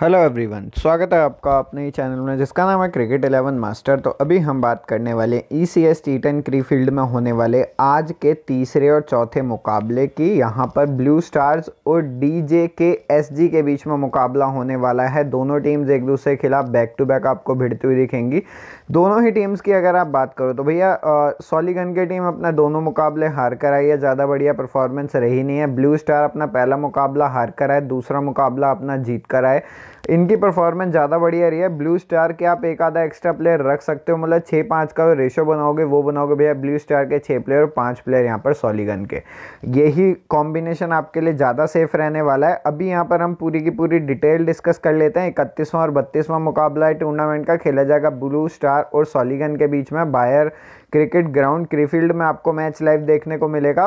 hello everyone स्वागत है आपका अपने ही चैनल में जिसका नाम है क्रिकेट एलेवन मास्टर तो अभी हम बात करने वाले E C S T ten Krefeld में होने वाले आज के तीसरे और चौथे मुकाबले की यहाँ पर ब्लू स्टार्स और डी जे के एस जी के बीच में मुकाबला होने वाला है दोनों टीम्स एक दूसरे के खिलाफ बैक टू बैक आपको भिड़ती हुई दिखेंगी दोनों ही टीम्स की अगर आप बात करो तो भैया सॉलीगन की टीम अपना दोनों मुकाबले हार कर आई है ज़्यादा बढ़िया परफॉर्मेंस रही नहीं है ब्लू स्टार अपना पहला मुकाबला हार कर आए दूसरा मुकाबला अपना जीत कर आए इनकी परफॉर्मेंस ज़्यादा बढ़िया रही है ब्लू स्टार के आप एक आधा एक्स्ट्रा प्लेयर रख सकते हो मतलब छः पाँच का रेशो बनाओगे वो बनाओगे भैया ब्लू स्टार के छः प्लेयर और पाँच प्लेयर यहाँ पर सॉलीगन के यही कॉम्बिनेशन आपके लिए ज़्यादा सेफ रहने वाला है अभी यहाँ पर हम पूरी की पूरी डिटेल डिस्कस कर लेते हैं इकतीसवां और बत्तीसवां मुकाबला टूर्नामेंट का खेला जाएगा ब्लू स्टार और सॉलीगन के बीच में बायर क्रिकेट ग्राउंड क्रीफील्ड में आपको मैच लाइव देखने को मिलेगा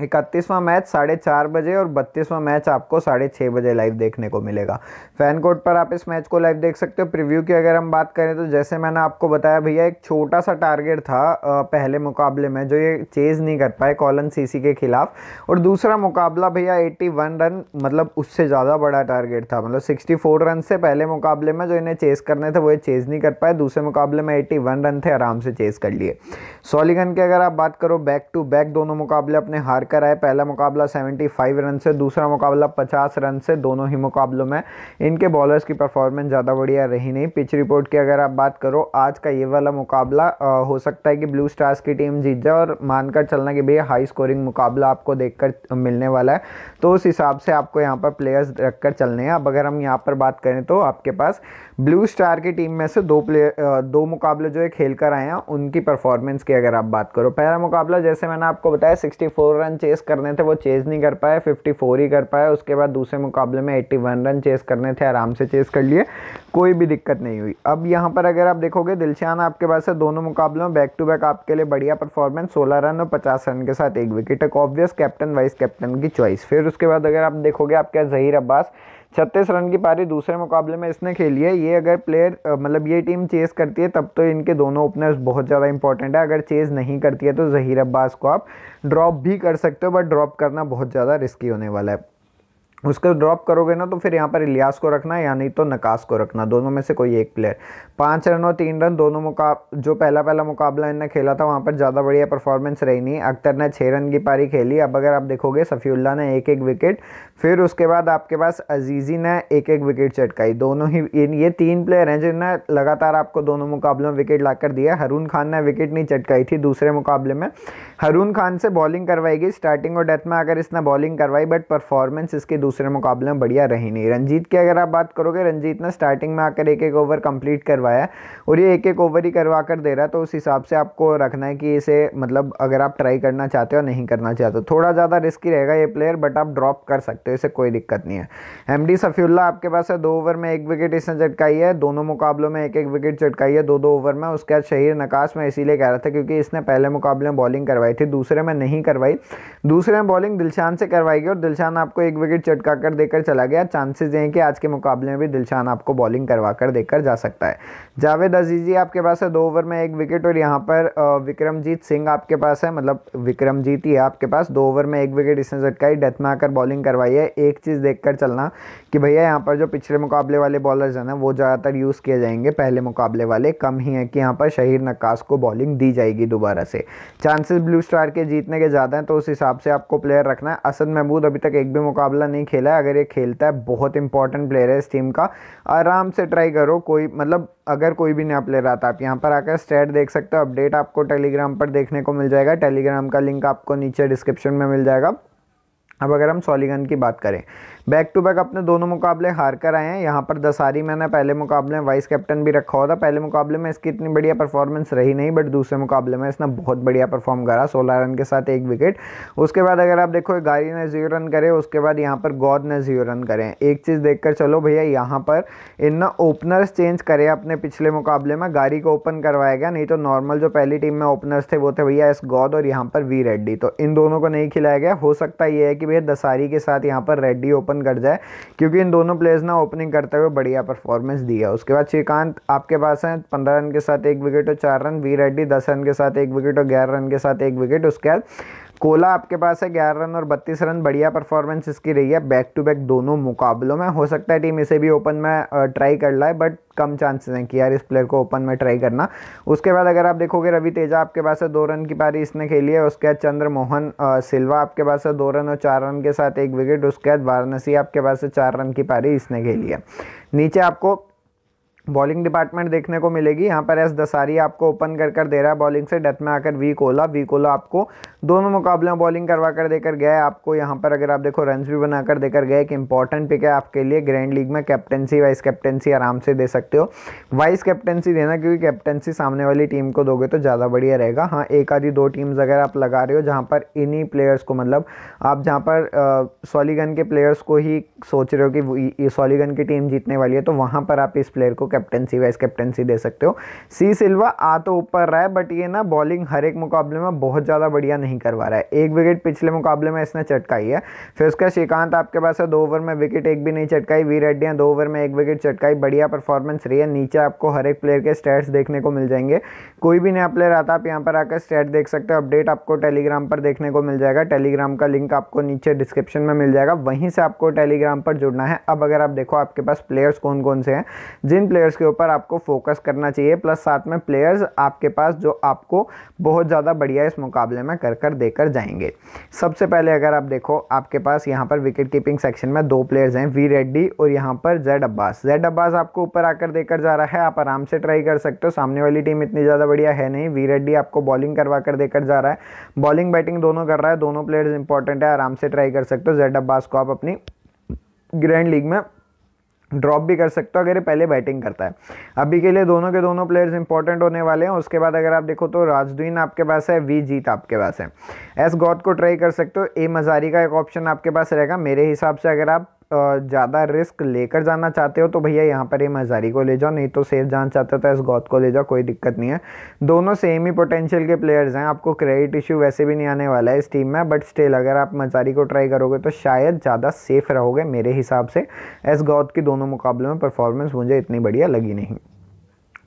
इकतीसवां मैच साढ़े चार बजे और बत्तीसवां मैच आपको साढ़े छः बजे लाइव देखने को मिलेगा फैन कोड पर आप इस मैच को लाइव देख सकते हो प्रीव्यू की अगर हम बात करें तो जैसे मैंने आपको बताया भैया एक छोटा सा टारगेट था पहले मुकाबले में जो ये चेज़ नहीं कर पाए कॉलन सीसी के खिलाफ और दूसरा मुकाबला भैया एट्टी रन मतलब उससे ज़्यादा बड़ा टारगेट था मतलब सिक्सटी रन से पहले मुकाबले में जो इन्हें चेस करने थे वो ये चेज़ नहीं कर पाए दूसरे मुकाबले में एट्टी रन थे आराम से चेस कर लिए सॉलीगन की अगर आप बात करो बैक टू बैक दोनों मुकाबले अपने हार हारकर आए पहला मुकाबला 75 रन से दूसरा मुकाबला 50 रन से दोनों ही मुकाबलों में इनके बॉलर्स की परफॉर्मेंस ज़्यादा बढ़िया रही नहीं पिच रिपोर्ट की अगर आप बात करो आज का ये वाला मुकाबला आ, हो सकता है कि ब्लू स्टार्स की टीम जीत जाए और मानकर चलना कि भैया हाई स्कोरिंग मुकाबला आपको देखकर मिलने वाला है तो उस हिसाब से आपको यहाँ पर प्लेयर्स रखकर चलने हैं अब अगर हम यहाँ पर बात करें तो आपके पास ब्लू स्टार की टीम में से दो प्लेयर दो मुकाबले जो है खेल कर आए हैं उनकी परफॉर्मेंस की अगर आप बात करो पहला मुकाबला जैसे मैंने आपको बताया 64 रन रन चेस करने थे वो चेज़ नहीं कर पाए 54 ही कर पाए उसके बाद दूसरे मुकाबले में 81 रन चेस करने थे आराम से चेस कर लिए कोई भी दिक्कत नहीं हुई अब यहाँ पर अगर आप देखोगे दिलशान आपके पास है दोनों मुकाबलों में बैक टू बैक आपके लिए बढ़िया परफॉर्मेंस सोलह रन और पचास रन के साथ एक विकेट एक ऑब्वियस कैप्टन वाइस कैप्टन की चॉइस फिर उसके बाद अगर आप देखोगे आपके जहीर अब्बास छत्तीस रन की पारी दूसरे मुकाबले में इसने खेली है ये अगर प्लेयर मतलब ये टीम चेस करती है तब तो इनके दोनों ओपनर्स बहुत ज़्यादा इंपॉर्टेंट है अगर चेस नहीं करती है तो जहीर अब्बास को आप ड्रॉप भी कर सकते हो बट ड्रॉप करना बहुत ज़्यादा रिस्की होने वाला है उसको ड्रॉप करोगे ना तो फिर यहाँ पर इलियास को रखना या नहीं तो नकास को रखना दोनों में से कोई एक प्लेयर पाँच रन और तीन रन दोनों मुका जो पहला पहला मुकाबला इन्हें खेला था वहाँ पर ज़्यादा बढ़िया परफॉर्मेंस रही नहीं अख्तर ने छः रन की पारी खेली अब अगर आप देखोगे सफ़ीउल्ला ने एक एक विकेट फिर उसके बाद आपके पास अजीज़ी ने एक एक विकेट चटकाई दोनों ही ये तीन प्लेयर हैं जिन्हें लगातार आपको दोनों मुकाबलों में विकेट ला कर दिया हरून खान ने विकेट नहीं चटकाई थी दूसरे मुकाबले में हरून खान से बॉलिंग करवाई गई स्टार्टिंग और डेथ में अगर इसने बॉलिंग करवाई बट परफॉर्मेंस इसकी दूसरे मुकाबले में बढ़िया रही नहीं रंजीत की अगर आप बात करोगे रंजीत ने स्टार्टिंग में आकर एक एक ओवर कंप्लीट करवाया और ये एक एक ओवर ही करवा कर दे रहा है तो उस हिसाब से आपको रखना है कि इसे मतलब अगर आप ट्राई करना चाहते हो नहीं करना चाहते हो थोड़ा ज़्यादा रिस्की रहेगा ये प्लेयर बट आप ड्रॉप कर सकते हो इसे कोई दिक्कत नहीं है एम डी सफ़ीुल्ला आपके पास है दो ओवर में एक विकेट इसने चटकाई है दोनों मुकाबलों में एक एक विकेट चटकाई है दो दो ओवर में उसके बाद शहीर नकाश मैं इसीलिए कह रहा था क्योंकि इसने पहले मुकाबले में बॉलिंग करवाई थी दूसरे में नहीं करवाई दूसरे में बॉलिंग दिलशान से करवाई गई और दिलशान आपको एक विकेट चट झटका कर देकर चला गया चांसेस हैं कि आज के मुकाबले में भी दिलशान आपको बॉलिंग करवा कर देकर जा सकता है जावेद अजीजी आपके पास है दो ओवर में एक विकेट और यहाँ पर विक्रमजीत सिंह आपके पास है मतलब विक्रमजीत ही है आपके पास दो ओवर में एक विकेट इसने झटकाई डेथ में आकर बॉलिंग करवाई है एक चीज़ देख चलना कि भैया यहाँ पर जो पिछले मुकाबले वाले बॉलर्स हैं ना वो ज़्यादातर यूज़ किए जाएंगे पहले मुकाबले वाले कम ही हैं कि यहाँ पर शहीर नक्काश को बॉलिंग दी जाएगी दोबारा से चांसेस ब्लू स्टार के जीतने के ज़्यादा हैं तो उस हिसाब से आपको प्लेयर रखना है असद महमूद अभी तक एक भी मुकाबला नहीं खेला है अगर ये खेलता है बहुत इंपॉर्टेंट प्लेयर है इस टीम का आराम से ट्राई करो कोई मतलब अगर कोई भी नया प्लेयर आता है आप यहाँ पर आकर स्टेट देख सकते हो अपडेट आपको टेलीग्राम पर देखने को मिल जाएगा टेलीग्राम का लिंक आपको नीचे डिस्क्रिप्शन में मिल जाएगा अब अगर हम सॉलीगन की बात करें बैक टू बैक अपने दोनों मुकाबले हार कर आए हैं यहाँ पर दसारी मैंने पहले मुकाबले में वाइस कैप्टन भी रखा हुआ था पहले मुकाबले में इसकी इतनी बढ़िया परफॉर्मेंस रही नहीं बट दूसरे मुकाबले में इसने बहुत बढ़िया परफॉर्म करा सोलह रन के साथ एक विकेट उसके बाद अगर आप देखो गारी ने जीरो रन करे उसके बाद यहाँ पर गौद ने जीरो रन करें एक चीज़ देख कर चलो भैया यहाँ पर इन ओपनर्स चेंज करे अपने पिछले मुकाबले में गारी को ओपन करवाया गया नहीं तो नॉर्मल जो पहली टीम में ओपनर्स थे वो थे भैया एस गौद और यहाँ पर वी रेड्डी तो इन दोनों को नहीं खिलाया गया हो सकता ये है कि भैया दसारी के साथ यहाँ पर रेड्डी ओपन ओपन कर जाए क्योंकि इन दोनों प्लेयर्स ने ओपनिंग करते हुए बढ़िया परफॉर्मेंस दिया उसके बाद श्रीकांत आपके पास हैं पंद्रह रन के साथ एक विकेट और चार रन वी रेड्डी दस रन के साथ एक विकेट और ग्यारह रन के साथ एक विकेट उसके बाद कोला आपके पास है ग्यारह रन और बत्तीस रन बढ़िया परफॉर्मेंस इसकी रही है बैक टू बैक दोनों मुकाबलों में हो सकता है टीम इसे भी ओपन में ट्राई कर लाए बट कम चांसेस हैं कि यार इस प्लेयर को ओपन में ट्राई करना उसके बाद अगर आप देखोगे रवि तेजा आपके पास है दो रन की पारी इसने खेली है उसके बाद चंद्रमोहन सिल्वा आपके पास है दो रन और चार रन के साथ एक विकेट उसके बाद वाराणसी आपके पास है चार रन की पारी इसने खेली है नीचे आपको बॉलिंग डिपार्टमेंट देखने को मिलेगी यहाँ पर एस दसारी आपको ओपन कर कर दे रहा है बॉलिंग से डेथ में आकर वी कोला वी कोला आपको दोनों मुकाबले में बॉलिंग करवा कर देकर गया आपको यहाँ पर अगर आप देखो रन भी बना कर देकर गए एक इंपॉर्टेंट पिक है आपके लिए ग्रैंड लीग में कैप्टनसी वाइस कैप्टनसी आराम से दे सकते हो वाइस कैप्टनसी देना क्योंकि कैप्टनसी सामने वाली टीम को दोगे तो ज़्यादा बढ़िया रहेगा हाँ एक आधी दो टीम्स अगर आप लगा रहे हो जहाँ पर इन्हीं प्लेयर्स को मतलब आप जहाँ पर सॉलीगन के प्लेयर्स को ही सोच रहे हो कि सॉलीगन की टीम जीतने वाली है तो वहाँ पर आप इस प्लेयर को कैप्टनसी वाइस कैप्टनसी दे सकते हो सी सिल्वा आ तो ऊपर रहा है बट ये ना बॉलिंग हर एक मुकाबले में बहुत ज़्यादा बढ़िया नहीं करवा रहा है एक विकेट पिछले मुकाबले में इसने चटकाई है फिर उसका श्रीकांत आपके पास है दो ओवर में विकेट एक भी नहीं चटकाई वी रेड्डी दो ओवर में एक विकेट चटकाई बढ़िया परफॉर्मेंस रही है नीचे आपको हर एक प्लेयर के स्टेट्स देखने को मिल जाएंगे कोई भी नया प्लेयर आता आप यहाँ पर आकर स्टेट देख सकते हो अपडेट आपको टेलीग्राम पर देखने को मिल जाएगा टेलीग्राम का लिंक आपको नीचे डिस्क्रिप्शन में मिल जाएगा वहीं से आपको टेलीग्राम पर जुड़ना है अब अगर आप देखो आपके पास प्लेयर्स कौन कौन से हैं जिन प्लेयर प्लेयर्स के ऊपर आपको फोकस करना चाहिए प्लस साथ में प्लेयर्स आपके पास जो आपको बहुत ज़्यादा बढ़िया इस मुकाबले में कर कर देकर जाएंगे सबसे पहले अगर आप देखो आपके पास यहाँ पर विकेट कीपिंग सेक्शन में दो प्लेयर्स हैं वी रेड्डी और यहाँ पर जेड अब्बास जेड अब्बास आपको ऊपर आकर देकर जा रहा है आप आराम से ट्राई कर सकते हो सामने वाली टीम इतनी ज़्यादा बढ़िया है नहीं वी रेड्डी आपको बॉलिंग करवा कर देकर जा रहा है बॉलिंग बैटिंग दोनों कर रहा है दोनों प्लेयर्स इंपॉर्टेंट है आराम से ट्राई कर सकते हो जेड अब्बास को आप अपनी ग्रैंड लीग में ड्रॉप भी कर सकते हो अगर ये पहले बैटिंग करता है अभी के लिए दोनों के दोनों प्लेयर्स इंपॉर्टेंट होने वाले हैं उसके बाद अगर आप देखो तो राजदीन आपके पास है वी जीत आपके पास है एस गौत को ट्राई कर सकते हो ए मजारी का एक ऑप्शन आपके पास रहेगा मेरे हिसाब से अगर आप ज़्यादा रिस्क लेकर जाना चाहते हो तो भैया यहाँ पर एम मजारी को ले जाओ नहीं तो सेफ जाना चाहते हो तो एस गौत को ले जाओ कोई दिक्कत नहीं है दोनों सेम ही पोटेंशियल के प्लेयर्स हैं आपको क्रेडिट इशू वैसे भी नहीं आने वाला है इस टीम में बट स्टिल अगर आप मजारी को ट्राई करोगे तो शायद ज़्यादा सेफ रहोगे मेरे हिसाब से एस गौत की दोनों मुकाबलों में परफॉर्मेंस मुझे इतनी बढ़िया लगी नहीं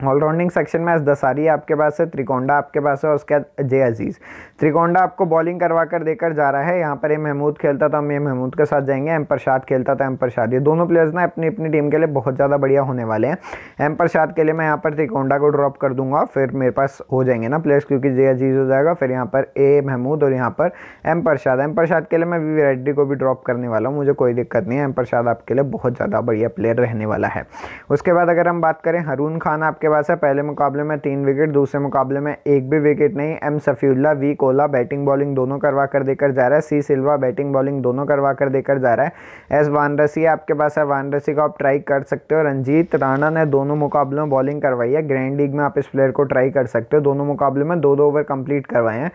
ऑलराउंडिंग सेक्शन में दसारी आपके पास है त्रिकोंडा आपके पास है और उसके बाद जे अजीज़ त्रिकोंडा आपको बॉलिंग करवा कर देकर जा रहा है यहाँ पर ये महमूद खेलता था हम ये महमूद के साथ जाएंगे एम प्रसाद खेलता था एम प्रसाद ये दोनों प्लेयर्स ना अपनी अपनी टीम के लिए बहुत ज़्यादा बढ़िया होने वाले हैं एम प्रसाद के लिए मैं यहाँ पर त्रिकोंडा को ड्रॉप कर दूंगा फिर मेरे पास हो जाएंगे ना प्लेयर्स क्योंकि जे अजीज़ हो जाएगा फिर यहाँ पर ए महमूद और यहाँ पर एम प्रसाद एम प्रसाद के लिए मैं वी रेड्डी को भी ड्रॉप करने वाला हूँ मुझे कोई दिक्कत नहीं है एम प्रसाद आपके लिए बहुत ज़्यादा बढ़िया प्लेयर रहने वाला है उसके बाद अगर हम बात करें हरून खान आपके के पास है पहले मुकाबले में तीन विकेट दूसरे मुकाबले में एक भी विकेट नहीं M Safiullah V Kola batting bowling दोनों करवा कर देकर जा रहा है सी सिल्वा बैटिंग बॉलिंग दोनों करवा कर देकर जा रहा है एस वानरसी आपके पास है वानरसी को आप ट्राई कर सकते हो रंजीत राणा ने दोनों मुकाबलों में बॉलिंग करवाई है ग्रैंड लीग में आप इस प्लेयर को ट्राई कर सकते हो दोनों मुकाबले में दो दो ओवर कंप्लीट करवाए हैं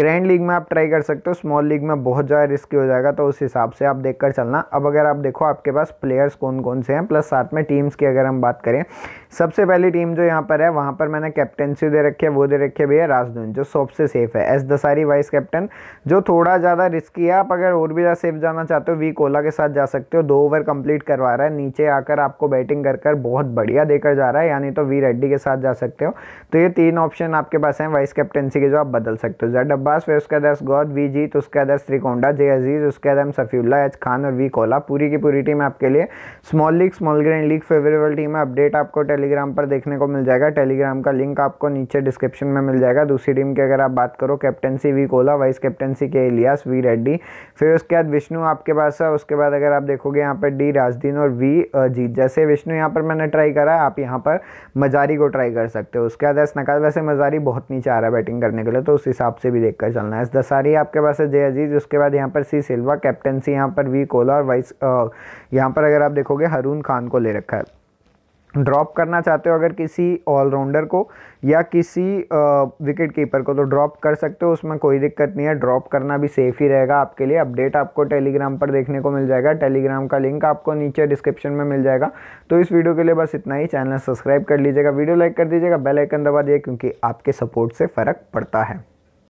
ग्रैंड लीग में आप ट्राई कर सकते हो स्मॉल लीग में बहुत ज़्यादा रिस्की हो जाएगा तो उस हिसाब से आप देख चलना अब अगर आप देखो आपके पास प्लेयर्स कौन कौन से हैं प्लस साथ में टीम्स की अगर हम बात करें सबसे पहली टीम जो यहाँ पर है वहाँ पर मैंने कैप्टनसी दे रखी है वो दे रखी है भैया राजदून जो सबसे सेफ है एस दसारी वाइस कैप्टन जो थोड़ा ज़्यादा रिस्की है आप अगर और भी ज़्यादा सेफ जाना चाहते हो वी कोला के साथ जा सकते हो दो ओवर कंप्लीट करवा रहा है नीचे आकर आपको बैटिंग कर कर बहुत बढ़िया देकर जा रहा है यानी तो वी रेड्डी के साथ जा सकते हो तो ये तीन ऑप्शन आपके पास हैं वाइस कैप्टनसी के जो आप बदल सकते हो जैड अब्बास फिर उसके अदर्स गौर वी जीत उसके अदर्स त्रिकोंडा जे अजीज़ उसके अदम सफ़ील्ला एच खान और वी कोला पूरी की पूरी टीम आपके लिए small league small grand league favourable team है अपडेट आपको टेली टेलीग्राम पर देखने को मिल जाएगा टेलीग्राम का लिंक आपको नीचे डिस्क्रिप्शन में मिल जाएगा दूसरी टीम की अगर आप बात करो captaincy V Kola vice captaincy K Ilyas we Reddy फिर उसके बाद विष्णु आपके पास है उसके बाद अगर आप देखोगे यहाँ पर डी राजदीन और वी जीत जैसे विष्णु यहाँ पर मैंने ट्राई करा आप यहाँ पर मजारी को ट्राई कर सकते हो उसके बाद एस नकाल वैसे मजारी बहुत नीचे आ रहा है बैटिंग करने के लिए तो उस हिसाब से भी देख कर चलना है एस दसारी आपके पास है जय अजीज उसके बाद यहाँ पर सी सिल्वा कैप्टनसी यहाँ पर वी कोला और वाइस यहाँ पर अगर आप देखोगे हरून खान को ले रखा है ड्रॉप करना चाहते हो अगर किसी ऑलराउंडर को या किसी विकेट कीपर को तो ड्रॉप कर सकते हो उसमें कोई दिक्कत नहीं है ड्रॉप करना भी सेफ़ ही रहेगा आपके लिए अपडेट आपको टेलीग्राम पर देखने को मिल जाएगा टेलीग्राम का लिंक आपको नीचे डिस्क्रिप्शन में मिल जाएगा तो इस वीडियो के लिए बस इतना ही चैनल सब्सक्राइब कर लीजिएगा वीडियो लाइक कर दीजिएगा बेल आइकन दबा दिए क्योंकि आपके सपोर्ट से फ़र्क पड़ता है